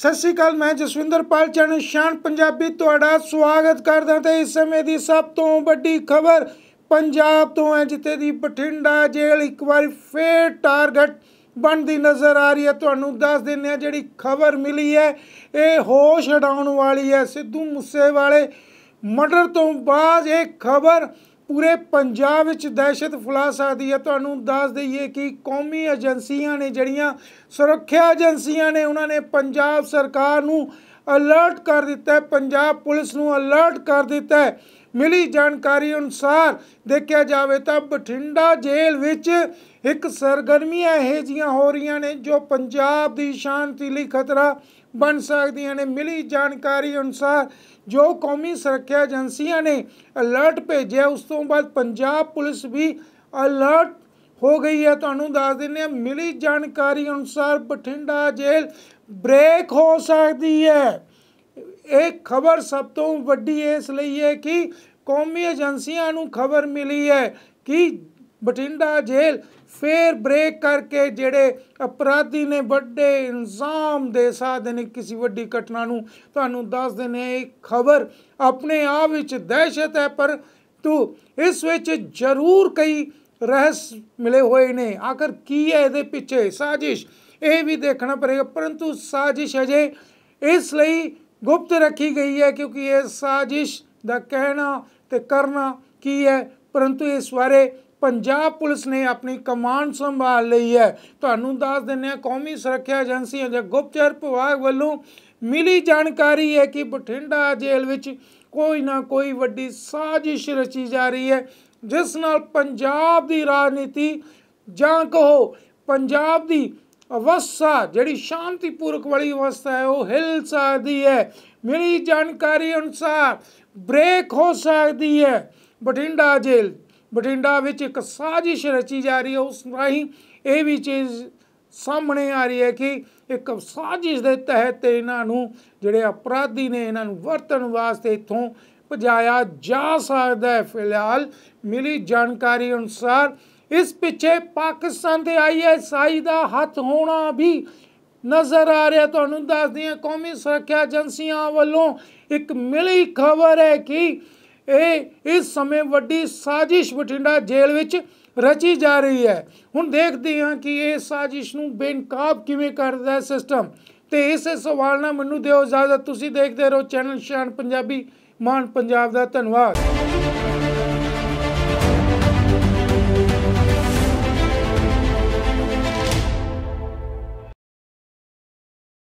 ਸਤਿ ਸ਼੍ਰੀ ਅਕਾਲ ਮੈਂ ਜਸਵਿੰਦਰ ਪਾਲ ਚੈਨਲ ਸ਼ਾਨ ਪੰਜਾਬੀ ਤੁਹਾਡਾ ਸਵਾਗਤ ਕਰਦਾ ਤੇ ਇਸ ਸਮੇਂ ਦੀ ਸਭ ਤੋਂ ਵੱਡੀ ਖਬਰ ਪੰਜਾਬ ਤੋਂ ਹੈ ਜਿੱਥੇ ਦੀ ਬਠਿੰਡਾ ਜੇਲ੍ਹ ਇੱਕ ਵਾਰ ਫੇਰ ਟਾਰਗੇਟ ਬਣਦੀ ਨਜ਼ਰ ਆ ਰਹੀ ਹੈ ਤੁਹਾਨੂੰ ਦੱਸ ਦਿੰਨੇ ਆ ਜਿਹੜੀ ਖਬਰ ਮਿਲੀ ਹੈ ਇਹ ਹੋਸ਼ ਉਡਾਉਣ ਵਾਲੀ ਹੈ ਸਿੱਧੂ ਮੂਸੇ ਵਾਲੇ ਮਰਡਰ ਤੋਂ ਬਾਅਦ ਇਹ ਖਬਰ ਪੂਰੇ ਪੰਜਾਬ ਵਿੱਚ ਦਹਿਸ਼ਤ ਫੁਲਾ ਸਕਦੀ ਹੈ ਤੁਹਾਨੂੰ ਦੱਸ ਦਈਏ ਕਿ ਕੌਮੀ ਏਜੰਸੀਆਂ ਨੇ ਜਿਹੜੀਆਂ ਸੁਰੱਖਿਆ ਏਜੰਸੀਆਂ ਨੇ ਉਹਨਾਂ ਨੇ ਪੰਜਾਬ ਸਰਕਾਰ ਨੂੰ ਅਲਰਟ ਕਰ ਦਿੱਤਾ ਹੈ ਪੰਜਾਬ ਪੁਲਿਸ ਨੂੰ ਅਲਰਟ ਕਰ ਦਿੱਤਾ ਹੈ ਮਿਲੀ ਜਾਣਕਾਰੀ ਅਨੁਸਾਰ ਦੇਖਿਆ ਜਾਵੇ ਤਾਂ ਬਠਿੰਡਾ ਜੇਲ੍ਹ ਵਿੱਚ ਇੱਕ ਸਰਗਰਮੀਆਂ ਇਹ ਜੀਆਂ ਹੋ ਰਹੀਆਂ ਨੇ ਜੋ ਪੰਜਾਬ ਦੀ ਸ਼ਾਂਤੀ ਲਈ ਖਤਰਾ ਬਣ ਸਕਦੀਆਂ ਨੇ ਮਿਲੀ ਜਾਣਕਾਰੀ ਅਨੁਸਾਰ ਜੋ ਕੌਮੀ ਸੁਰੱਖਿਆ ਏਜੰਸੀਆਂ ਨੇ ਅਲਰਟ ਭੇਜਿਆ ਉਸ ਤੋਂ ਬਾਅਦ ਪੰਜਾਬ ਪੁਲਿਸ ਵੀ ਅਲਰਟ ਹੋ ਗਈ ਹੈ ਤੁਹਾਨੂੰ ਦੱਸ ਦਿੰਨੇ ਆ ਮਿਲੀ ਜਾਣਕਾਰੀ ਅਨੁਸਾਰ ਬਠਿੰਡਾ ਜੇਲ੍ਹ ਬ੍ਰੇਕ ਹੋ ਸਕਦੀ ਹੈ ਇਹ ਖਬਰ ਸਭ ਤੋਂ ਵੱਡੀ ਇਸ ਲਈ ਹੈ ਕਿ ਕੌਮੀ ਏਜੰਸੀਆਂ ਨੂੰ ਖਬਰ ਮਿਲੀ ਹੈ ਕਿ ਬਟਿੰਡਾ ਜੇਲ੍ਹ ਫੇਰ ਬ੍ਰੇਕ ਕਰਕੇ ਜਿਹੜੇ ਅਪਰਾਧੀ ਨੇ ਵੱਡੇ ਇਨਜ਼ਾਮ ਦੇ ਸਾਧਨ ਕਿਸੇ ਵੱਡੀ ਘਟਨਾ ਨੂੰ ਤੁਹਾਨੂੰ ਦੱਸ ਨੇ ਇਹ ਖਬਰ ਆਪਣੇ ਆਪ ਵਿੱਚ ਦਹਿਸ਼ਤ ਹੈ ਪਰ ਤੂੰ ਇਸ ਵਿੱਚ ਜ਼ਰੂਰ ਕਈ ਰਹੱਸ ਮਿਲੇ ਹੋਏ ਨੇ ਆਖਰ ਕੀ ਹੈ ਇਹਦੇ ਪਿੱਛੇ ਸਾਜ਼ਿਸ਼ ਇਹ ਵੀ ਦੇਖਣਾ ਪਵੇਗਾ ਪਰੰਤੂ ਸਾਜ਼ਿਸ਼ ਅਜੇ ਇਸ ਲਈ ਗੁਪਤ ਰੱਖੀ ਗਈ ਹੈ ਕਿਉਂਕਿ ਇਹ ਸਾਜ਼ਿਸ਼ ਦਾ ਕਹਿਣਾ ਤੇ ਕਰਨਾ ਕੀ ਹੈ ਪਰੰਤੂ ਇਸ ਬਾਰੇ ਪੰਜਾਬ ਪੁਲਿਸ ਨੇ ਆਪਣੀ ਕਮਾਂਡ ਸੰਭਾਲ ਲਈ ਹੈ ਤੁਹਾਨੂੰ ਦੱਸ ਦਿੰਨੇ ਆ ਕੌਮੀ ਸੁਰੱਖਿਆ ਏਜੰਸੀਆਂ ਦੇ ਗੁਪਤਚਰ ਵਿਭਾਗ ਵੱਲੋਂ ਮਿਲੀ ਜਾਣਕਾਰੀ ਹੈ ਕਿ ਬਠਿੰਡਾ ਜੇਲ੍ਹ ਵਿੱਚ ਕੋਈ ਨਾ ਕੋਈ ਵੱਡੀ ਸਾਜ਼ਿਸ਼ ਰਚੀ ਜਾ ਰਹੀ ਹੈ ਜਿਸ ਨਾਲ ਪੰਜਾਬ ਦੀ ਰਾਜਨੀਤੀ ਜਾਂ ਕਹੋ ਪੰਜਾਬ ਦੀ ਅਵਸਥਾ ਜਿਹੜੀ ਸ਼ਾਂਤੀਪੂਰਕ ਵਾਲੀ ਅਵਸਥਾ ਹੈ ਉਹ ਹਿਲ ਸਕਦੀ ਹੈ ਮੇਰੀ ਜਾਣਕਾਰੀ ਅਨੁਸਾਰ ਬ੍ਰੇਕ ਹੋ ਸਕਦੀ ਹੈ ਬਟਿੰਡਾ ਜੇਲ੍ਹ ਬਟਿੰਡਾ ਵਿੱਚ ਇੱਕ ਸਾਜ਼ਿਸ਼ ਰਚੀ ਜਾ ਰਹੀ ਹੈ ਉਸ ਰਾਹੀਂ ਇਹ ਵੀ ਚੀਜ਼ ਸਾਹਮਣੇ ਆ ਰਹੀ ਹੈ ਕਿ ਇੱਕ ਸਾਜ਼ਿਸ਼ ਦੇ ਤਹਿਤ ਇਹਨਾਂ ਨੂੰ ਜਿਹੜੇ ਅਪਰਾਧੀ ਨੇ ਇਹਨਾਂ ਨੂੰ ਵਰਤਣ ਵਾਸਤੇ ਇਥੋਂ ਭਜਾਇਆ ਜਾ ਸਕਦਾ ਹੈ ਫਿਲਹਾਲ ਮਿਲੀ ਜਾਣਕਾਰੀ ਅਨੁਸਾਰ ਇਸ ਪਿੱਛੇ ਪਾਕਿਸਤਾਨ ਦੇ ਆਈਐਸਆਈ ਦਾ ਹੱਥ ਹੋਣਾ ਵੀ ਨਜ਼ਰ ਆ ਰਿਹਾ ਤੁਹਾਨੂੰ ਦੱਸਦੇ ਹਾਂ ਕੌਮੀ ਸੁਰੱਖਿਆ ਏਜੰਸੀਆਂ ਵੱਲੋਂ ਇੱਕ ਮਿਲੀ ਖਬਰ ਹੈ ਕਿ ਇਹ ਇਸ ਸਮੇਂ ਵੱਡੀ ਸਾਜ਼ਿਸ਼ ਬਠਿੰਡਾ ਜੇਲ੍ਹ ਵਿੱਚ ਰਚੀ ਜਾ ਰਹੀ ਹੈ ਹੁਣ ਦੇਖਦੇ ਹਾਂ ਕਿ ਇਹ ਸਾਜ਼ਿਸ਼ ਨੂੰ ਬੇਨਕਾਬ ਕਿਵੇਂ ਕਰਦਾ ਹੈ ਸਿਸਟਮ ਤੇ ਇਸ ਸਵਾਲ ਨਾਲ ਮੈਨੂੰ ਦਿਓ ਇਜਾਜ਼ਤ ਤੁਸੀਂ ਦੇਖਦੇ ਰਹੋ ਚੈਨਲ ਸ਼ਾਨ ਪੰਜਾਬੀ ਮਾਨ ਪੰਜਾਬ ਦਾ ਧੰਨਵਾਦ